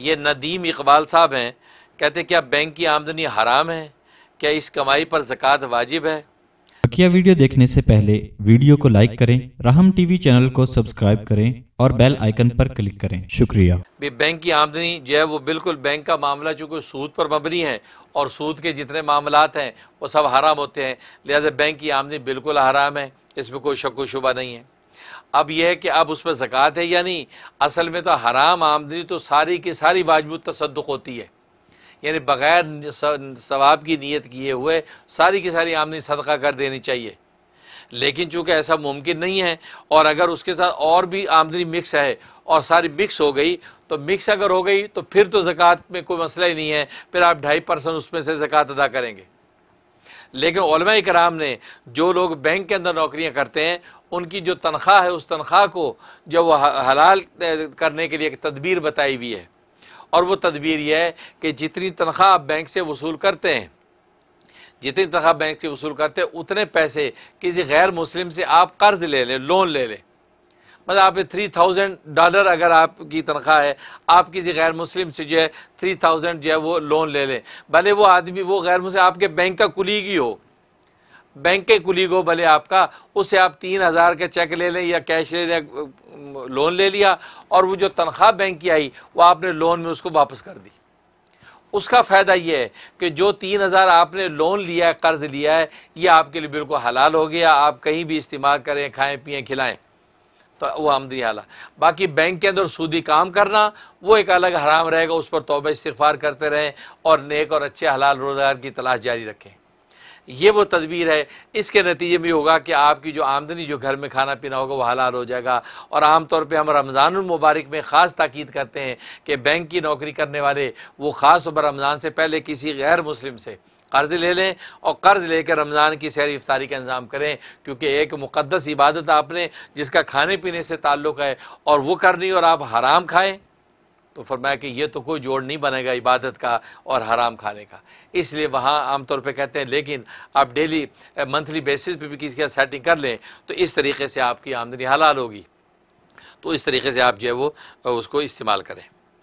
ये नदीम इकबाल साहब हैं कहते हैं क्या बैंक की आमदनी हराम है क्या इस कमाई पर जक़ात वाजिब है बकिया वीडियो देखने से पहले वीडियो को लाइक करें राहम टीवी चैनल को सब्सक्राइब करें और बेल आइकन पर क्लिक करें शुक्रिया बैंक की आमदनी जो है वो बिल्कुल बैंक का मामला चूँकि सूद पर मबनी है और सूद के जितने मामला हैं वो सब हराम होते हैं लिहाजा बैंक की आमदनी बिल्कुल हराम है इसमें कोई शक शुबा नहीं है अब यह है कि अब उस पर ज़क़़त है या नहीं असल में तो हराम आमदनी तो सारी की सारी वाजबू तसदक होती है यानी बग़ैर सवाब की नीयत किए हुए सारी की सारी आमदनी सदका कर देनी चाहिए लेकिन चूंकि ऐसा मुमकिन नहीं है और अगर उसके साथ और भी आमदनी मिक्स है और सारी मिक्स हो गई तो मिक्स अगर हो गई तो फिर तो ज़क़़त में कोई मसला ही नहीं है फिर आप ढाई परसेंट उसमें से ज़क़़त अदा करेंगे लेकिन उलमा कराम ने जो लोग बैंक के अंदर नौकरियाँ करते हैं उनकी जो तनख्वाह है उस तनख्वाह को जो वह हलाल करने के लिए एक तदबीर बताई हुई है और वो तदबीर यह है कि जितनी तनख्वाह आप बैंक से वसूल करते हैं जितनी तनख्वाह बैंक से वसूल करते हैं उतने पैसे किसी गैर मुस्लिम से आप कर्ज ले लें लोन ले लें ले। मतलब आप थ्री थाउजेंड डॉलर अगर आपकी तनख्वाह है आप किसी गैर मुस्लिम से जो है थ्री थाउजेंड जो है वो लोन ले लें भले वो आदमी वो गैर मुस्लिम आपके बैंक का कुलीग ही हो बैंक के कुलीग हो भले आपका उससे आप तीन हज़ार का चेक ले लें या कैश ले लें लोन ले लिया और वो जो तनख्वाह बैंक की आई वो आपने लोन में उसको वापस कर दी उसका फ़ायदा यह है कि जो तीन हज़ार आपने लोन लिया है कर्ज़ लिया है ये आपके लिए बिल्कुल हलाल हो गया आप कहीं भी इस्तेमाल करें खाएं पिएँ खिलाएं तो वो आमदनी आला बाकी बैंक के अंदर सूदी काम करना वो एक अलग हराम रहेगा उस पर तोबा इस्तफ़ार करते रहें और नेक और अच्छे हलाल रोज़गार की तलाश जारी रखें ये वो तदबीर है इसके नतीजे में होगा कि आपकी जो आमदनी जो घर में खाना पीना होगा वह हलाल हो जाएगा और आम तौर हम रमज़ानमबारक में ख़ास ताक़द करते हैं कि बैंक की नौकरी करने वाले वो ख़ास रमज़ान से पहले किसी गैर मुस्लिम से कर्ज़ ले लें और कर्ज़ लेकर रमज़ान की सैर इफ्तारी का इंतज़ाम करें क्योंकि एक मुक़दस इबादत आपने जिसका खाने पीने से ताल्लुक़ है और वो करनी और आप हराम खाएँ तो फरमाया कि ये तो कोई जोड़ नहीं बनेगा इबादत का और हराम खाने का इसलिए वहाँ आमतौर पे कहते हैं लेकिन आप डेली मंथली बेसिस पे भी किसी का सेटिंग कर लें तो इस तरीके से आपकी आमदनी हलाल होगी तो इस तरीके से आप जो है वो उसको इस्तेमाल करें